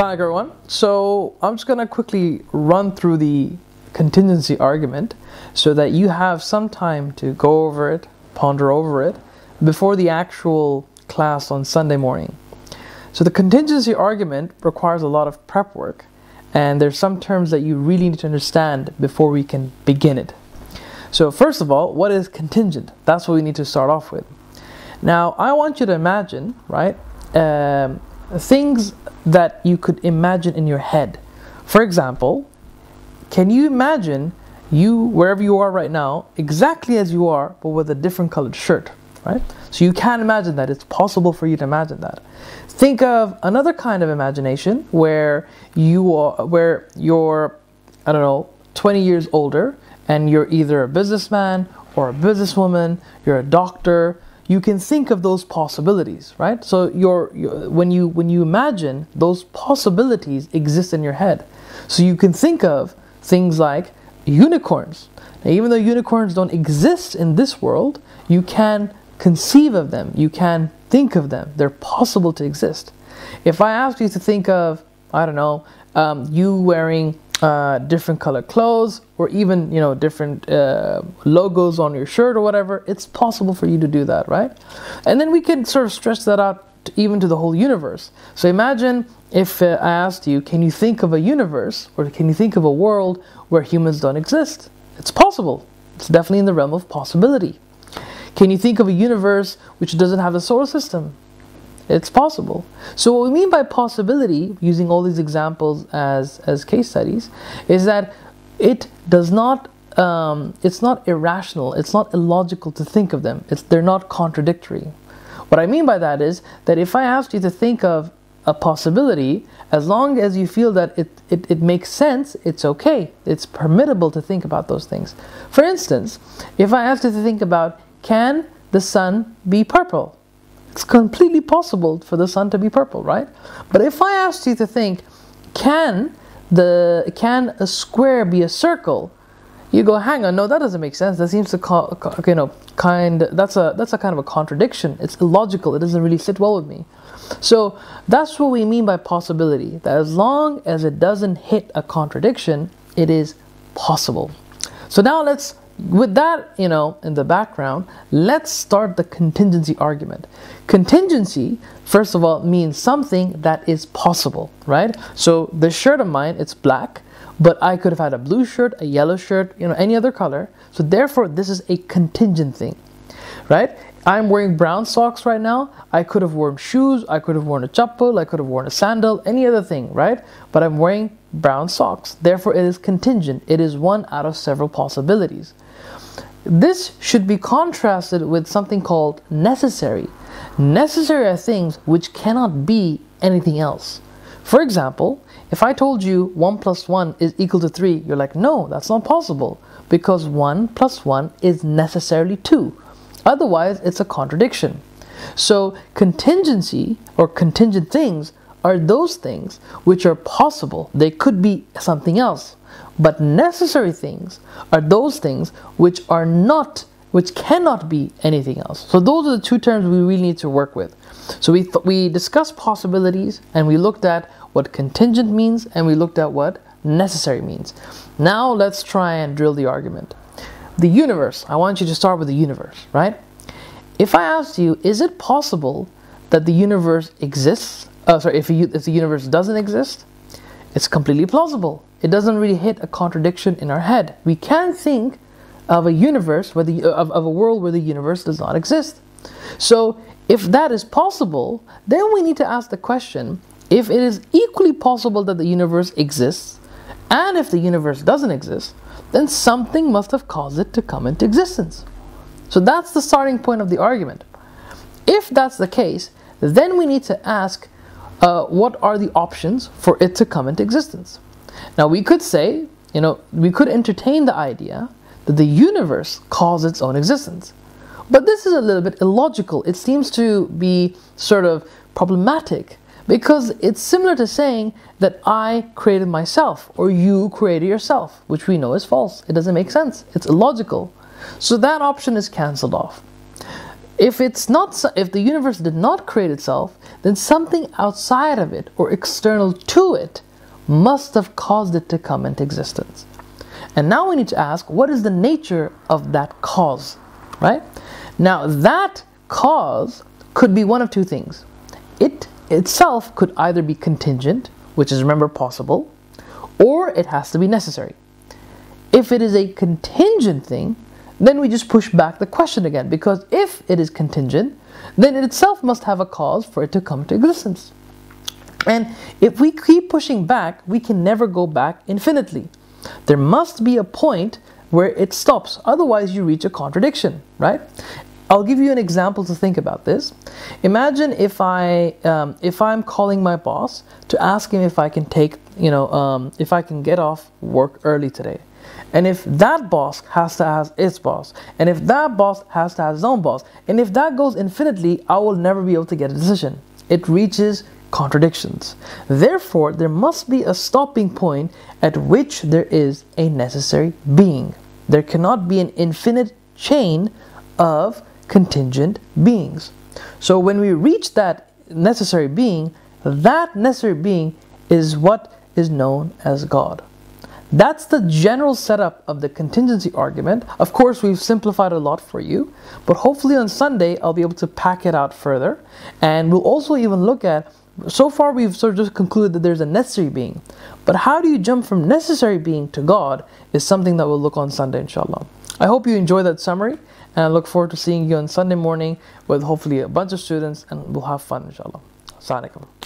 Hi, everyone. So I'm just going to quickly run through the contingency argument so that you have some time to go over it, ponder over it, before the actual class on Sunday morning. So the contingency argument requires a lot of prep work and there's some terms that you really need to understand before we can begin it. So first of all, what is contingent? That's what we need to start off with. Now I want you to imagine, right, um, things that you could imagine in your head. For example, can you imagine you, wherever you are right now, exactly as you are, but with a different colored shirt, right? So you can imagine that. It's possible for you to imagine that. Think of another kind of imagination where you are, where you're, I don't know, 20 years older and you're either a businessman or a businesswoman, you're a doctor, you can think of those possibilities, right? So your, are when you when you imagine those possibilities exist in your head, so you can think of things like unicorns. Now, even though unicorns don't exist in this world, you can conceive of them. You can think of them. They're possible to exist. If I asked you to think of, I don't know, um, you wearing uh, different color clothes or even you know different uh, logos on your shirt or whatever it's possible for you to do that right and then we can sort of stretch that out to even to the whole universe so imagine if uh, i asked you can you think of a universe or can you think of a world where humans don't exist it's possible it's definitely in the realm of possibility can you think of a universe which doesn't have a solar system it's possible. So what we mean by possibility, using all these examples as, as case studies, is that it does not um, it's not irrational, it's not illogical to think of them. It's, they're not contradictory. What I mean by that is that if I asked you to think of a possibility, as long as you feel that it, it, it makes sense, it's okay. It's permissible to think about those things. For instance, if I asked you to think about, can the sun be purple? It's completely possible for the sun to be purple, right? But if I asked you to think, can the can a square be a circle? You go, hang on, no, that doesn't make sense. That seems to, call, you know, kind. That's a that's a kind of a contradiction. It's illogical. It doesn't really sit well with me. So that's what we mean by possibility. That as long as it doesn't hit a contradiction, it is possible. So now let's with that, you know, in the background, let's start the contingency argument. Contingency, first of all, means something that is possible, right? So the shirt of mine, it's black, but I could have had a blue shirt, a yellow shirt, you know, any other color. So therefore, this is a contingent thing, right? I'm wearing brown socks right now. I could have worn shoes, I could have worn a chappal, I could have worn a sandal, any other thing, right? But I'm wearing brown socks. Therefore, it is contingent. It is one out of several possibilities. This should be contrasted with something called necessary. Necessary are things which cannot be anything else. For example, if I told you 1 plus 1 is equal to 3, you're like, no, that's not possible because 1 plus 1 is necessarily 2. Otherwise, it's a contradiction. So, contingency or contingent things are those things which are possible. They could be something else. But necessary things are those things which are not, which cannot be anything else. So those are the two terms we really need to work with. So we, we discussed possibilities and we looked at what contingent means and we looked at what necessary means. Now let's try and drill the argument. The universe, I want you to start with the universe, right? If I asked you, is it possible that the universe exists? uh, sorry, if, a, if the universe doesn't exist, it's completely plausible. It doesn't really hit a contradiction in our head. We can think of a universe where the uh, of, of a world where the universe does not exist. So, if that is possible, then we need to ask the question: If it is equally possible that the universe exists, and if the universe doesn't exist, then something must have caused it to come into existence. So that's the starting point of the argument. If that's the case, then we need to ask uh, what are the options for it to come into existence? Now, we could say, you know, we could entertain the idea that the universe calls its own existence. But this is a little bit illogical. It seems to be sort of problematic because it's similar to saying that I created myself or you created yourself, which we know is false. It doesn't make sense. It's illogical. So that option is cancelled off. If it's not if the universe did not create itself, then something outside of it or external to it must have caused it to come into existence. And now we need to ask what is the nature of that cause, right? Now, that cause could be one of two things. It itself could either be contingent, which is remember possible, or it has to be necessary. If it is a contingent thing, then we just push back the question again because if it is contingent, then it itself must have a cause for it to come to existence. And if we keep pushing back, we can never go back infinitely. There must be a point where it stops, otherwise, you reach a contradiction, right? I'll give you an example to think about this. Imagine if I um, if I'm calling my boss to ask him if I can take you know um, if I can get off work early today, and if that boss has to have its boss, and if that boss has to have his own boss, and if that goes infinitely, I will never be able to get a decision. It reaches contradictions. Therefore, there must be a stopping point at which there is a necessary being. There cannot be an infinite chain of contingent beings. So when we reach that necessary being, that necessary being is what is known as God. That's the general setup of the contingency argument. Of course, we've simplified a lot for you, but hopefully on Sunday, I'll be able to pack it out further. And we'll also even look at, so far we've sort of just concluded that there's a necessary being, but how do you jump from necessary being to God is something that we'll look on Sunday, inshallah. I hope you enjoy that summary, and I look forward to seeing you on Sunday morning with hopefully a bunch of students, and we'll have fun, inshallah. Assalamu